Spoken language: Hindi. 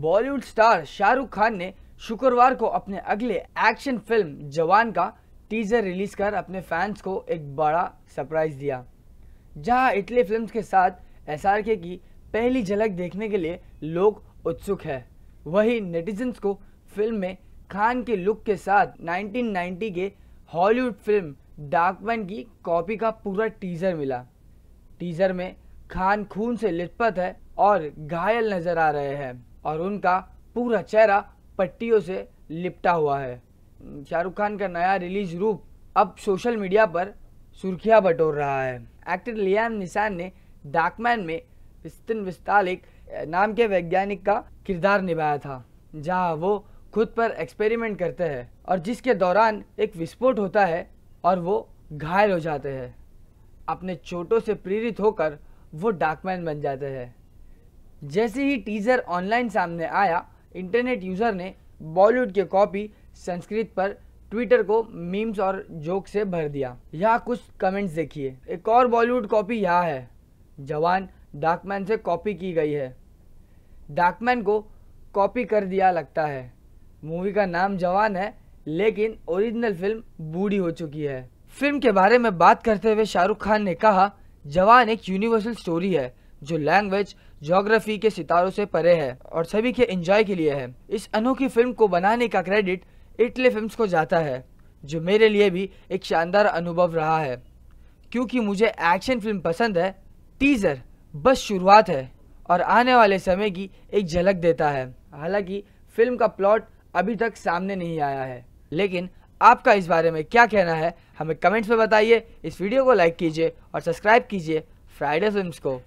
बॉलीवुड स्टार शाहरुख खान ने शुक्रवार को अपने अगले एक्शन फिल्म जवान का टीजर रिलीज कर अपने फैंस को एक बड़ा सरप्राइज दिया जहां इटली फिल्म्स के साथ एस की पहली झलक देखने के लिए लोग उत्सुक हैं वहीं नेटिजन्स को फिल्म में खान के लुक के साथ 1990 के हॉलीवुड फिल्म डार्कमैन की कॉपी का पूरा टीजर मिला टीजर में खान खून से लिपत है और घायल नजर आ रहे हैं और उनका पूरा चेहरा पट्टियों से लिपटा हुआ है शाहरुख खान का नया रिलीज रूप अब सोशल मीडिया पर सुर्खियां बटोर रहा है एक्टर लियान निशान ने डाकमैन में विस्तिन विस्तालिक नाम के वैज्ञानिक का किरदार निभाया था जहां वो खुद पर एक्सपेरिमेंट करते हैं और जिसके दौरान एक विस्फोट होता है और वो घायल हो जाते हैं अपने चोटों से प्रेरित होकर वो डाकमैन बन जाते हैं जैसे ही टीजर ऑनलाइन सामने आया इंटरनेट यूज़र ने बॉलीवुड के कॉपी संस्कृत पर ट्विटर को मीम्स और जोक से भर दिया यहाँ कुछ कमेंट्स देखिए एक और बॉलीवुड कॉपी यहाँ है जवान डाकमैन से कॉपी की गई है डाकमैन को कॉपी कर दिया लगता है मूवी का नाम जवान है लेकिन ओरिजिनल फिल्म बूढ़ी हो चुकी है फिल्म के बारे में बात करते हुए शाहरुख खान ने कहा जवान एक यूनिवर्सल स्टोरी है जो लैंग्वेज जोग्राफी के सितारों से परे है और सभी के एंजॉय के लिए है इस अनोखी फिल्म को बनाने का क्रेडिट इटली फिल्म्स को जाता है जो मेरे लिए भी एक शानदार अनुभव रहा है क्योंकि मुझे एक्शन फिल्म पसंद है टीज़र बस शुरुआत है और आने वाले समय की एक झलक देता है हालांकि फिल्म का प्लॉट अभी तक सामने नहीं आया है लेकिन आपका इस बारे में क्या कहना है हमें कमेंट्स में बताइए इस वीडियो को लाइक कीजिए और सब्सक्राइब कीजिए फ्राइडे फिल्म को